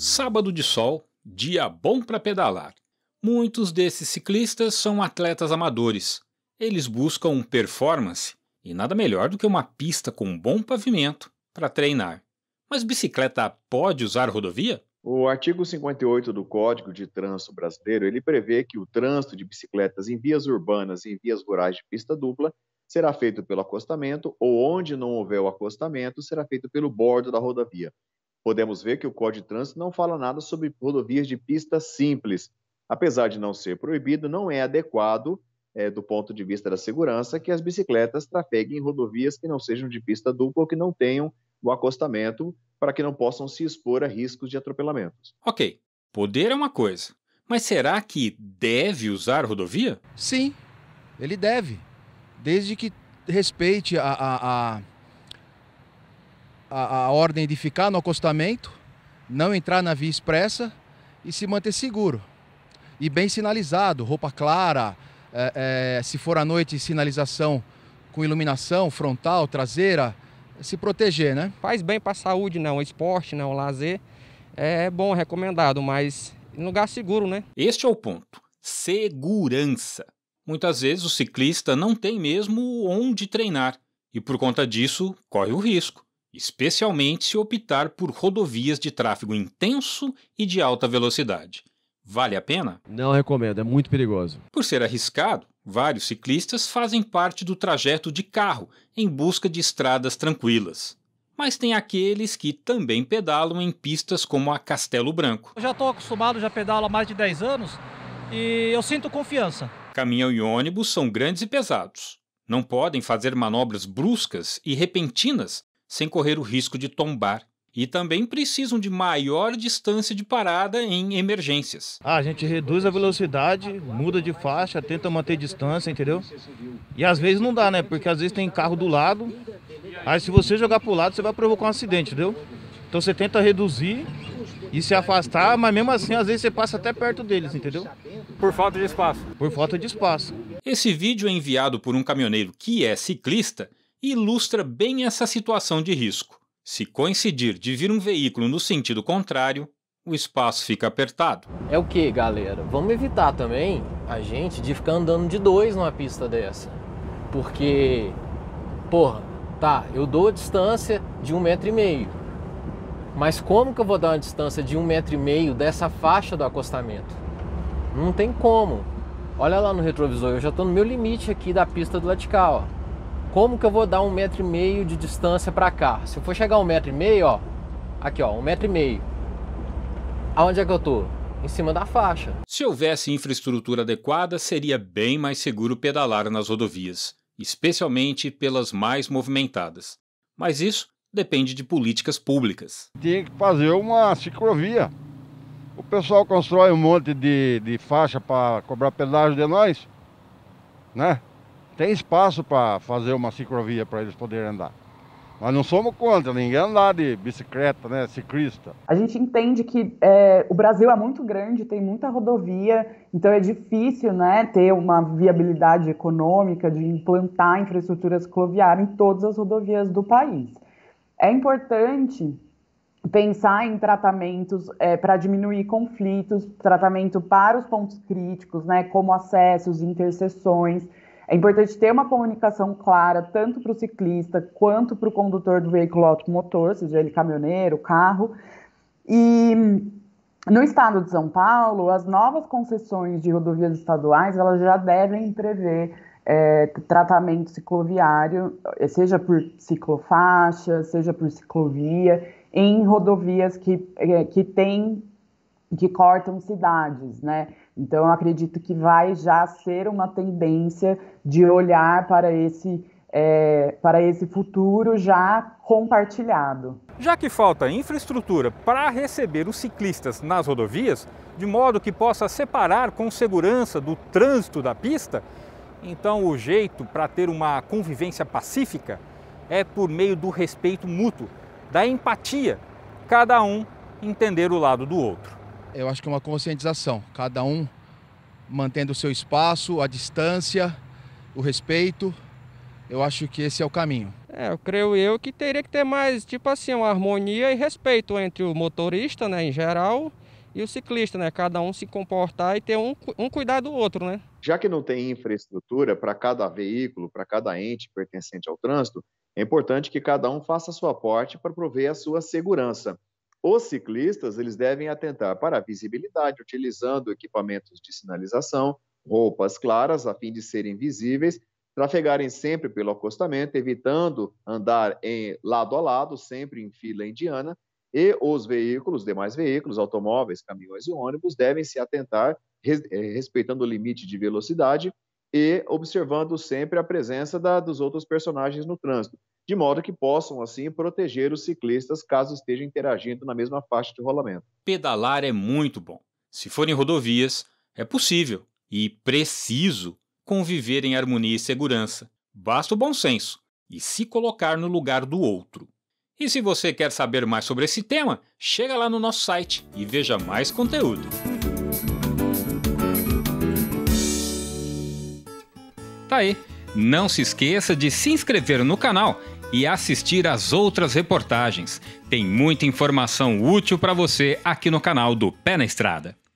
Sábado de sol, dia bom para pedalar. Muitos desses ciclistas são atletas amadores. Eles buscam performance e nada melhor do que uma pista com bom pavimento para treinar. Mas bicicleta pode usar rodovia? O artigo 58 do Código de Trânsito Brasileiro, ele prevê que o trânsito de bicicletas em vias urbanas e em vias rurais de pista dupla será feito pelo acostamento ou onde não houver o acostamento, será feito pelo bordo da rodovia podemos ver que o Código de Trânsito não fala nada sobre rodovias de pista simples. Apesar de não ser proibido, não é adequado, é, do ponto de vista da segurança, que as bicicletas trafeguem em rodovias que não sejam de pista dupla ou que não tenham o acostamento para que não possam se expor a riscos de atropelamentos. Ok, poder é uma coisa, mas será que deve usar rodovia? Sim, ele deve, desde que respeite a, a, a a, a ordem de ficar no acostamento, não entrar na via expressa e se manter seguro. E bem sinalizado, roupa clara, é, é, se for à noite, sinalização com iluminação frontal, traseira, se proteger, né? Faz bem para a saúde, não, né? esporte, não, né? lazer. É bom, recomendado, mas em lugar seguro, né? Este é o ponto. Segurança. Muitas vezes o ciclista não tem mesmo onde treinar e por conta disso corre o risco especialmente se optar por rodovias de tráfego intenso e de alta velocidade. Vale a pena? Não recomendo, é muito perigoso. Por ser arriscado, vários ciclistas fazem parte do trajeto de carro em busca de estradas tranquilas. Mas tem aqueles que também pedalam em pistas como a Castelo Branco. Eu já estou acostumado, já pedalo há mais de 10 anos e eu sinto confiança. Caminhão e ônibus são grandes e pesados. Não podem fazer manobras bruscas e repentinas sem correr o risco de tombar. E também precisam de maior distância de parada em emergências. Ah, a gente reduz a velocidade, muda de faixa, tenta manter distância, entendeu? E às vezes não dá, né? Porque às vezes tem carro do lado. Aí se você jogar pro lado, você vai provocar um acidente, entendeu? Então você tenta reduzir e se afastar, mas mesmo assim às vezes você passa até perto deles, entendeu? Por falta de espaço. Por falta de espaço. Esse vídeo é enviado por um caminhoneiro que é ciclista ilustra bem essa situação de risco. Se coincidir de vir um veículo no sentido contrário, o espaço fica apertado. É o que, galera? Vamos evitar também a gente de ficar andando de dois numa pista dessa. Porque, porra, tá, eu dou a distância de um metro e meio. Mas como que eu vou dar uma distância de um metro e meio dessa faixa do acostamento? Não tem como. Olha lá no retrovisor, eu já estou no meu limite aqui da pista do lado de cá, ó. Como que eu vou dar um metro e meio de distância para cá? Se eu for chegar a um metro e meio, ó, aqui ó, um metro e meio. Aonde é que eu tô? Em cima da faixa. Se houvesse infraestrutura adequada, seria bem mais seguro pedalar nas rodovias, especialmente pelas mais movimentadas. Mas isso depende de políticas públicas. Tem que fazer uma ciclovia. O pessoal constrói um monte de, de faixa para cobrar pedágio de nós, né? tem espaço para fazer uma ciclovia para eles poderem andar. Mas não somos contra ninguém andar de bicicleta, né? Ciclista. A gente entende que é, o Brasil é muito grande, tem muita rodovia, então é difícil, né, ter uma viabilidade econômica de implantar infraestrutura cicloviária em todas as rodovias do país. É importante pensar em tratamentos é, para diminuir conflitos, tratamento para os pontos críticos, né, como acessos, interseções é importante ter uma comunicação clara, tanto para o ciclista quanto para o condutor do veículo automotor, seja ele caminhoneiro, carro. E no estado de São Paulo, as novas concessões de rodovias estaduais elas já devem prever é, tratamento cicloviário, seja por ciclofaixa, seja por ciclovia, em rodovias que, é, que têm que cortam cidades, né? Então, eu acredito que vai já ser uma tendência de olhar para esse, é, para esse futuro já compartilhado. Já que falta infraestrutura para receber os ciclistas nas rodovias, de modo que possa separar com segurança do trânsito da pista, então o jeito para ter uma convivência pacífica é por meio do respeito mútuo, da empatia, cada um entender o lado do outro eu acho que é uma conscientização. Cada um mantendo o seu espaço, a distância, o respeito. Eu acho que esse é o caminho. É, eu creio eu que teria que ter mais, tipo assim, uma harmonia e respeito entre o motorista, né, em geral, e o ciclista, né? Cada um se comportar e ter um, um cuidar do outro, né? Já que não tem infraestrutura para cada veículo, para cada ente pertencente ao trânsito, é importante que cada um faça a sua parte para prover a sua segurança. Os ciclistas eles devem atentar para a visibilidade, utilizando equipamentos de sinalização, roupas claras a fim de serem visíveis, trafegarem sempre pelo acostamento, evitando andar em lado a lado, sempre em fila indiana, e os veículos, demais veículos, automóveis, caminhões e ônibus, devem se atentar, eh, respeitando o limite de velocidade e observando sempre a presença da, dos outros personagens no trânsito de modo que possam, assim, proteger os ciclistas caso estejam interagindo na mesma faixa de rolamento. Pedalar é muito bom. Se forem rodovias, é possível e preciso conviver em harmonia e segurança. Basta o bom senso e se colocar no lugar do outro. E se você quer saber mais sobre esse tema, chega lá no nosso site e veja mais conteúdo. Tá aí. Não se esqueça de se inscrever no canal e assistir às outras reportagens. Tem muita informação útil para você aqui no canal do Pé na Estrada.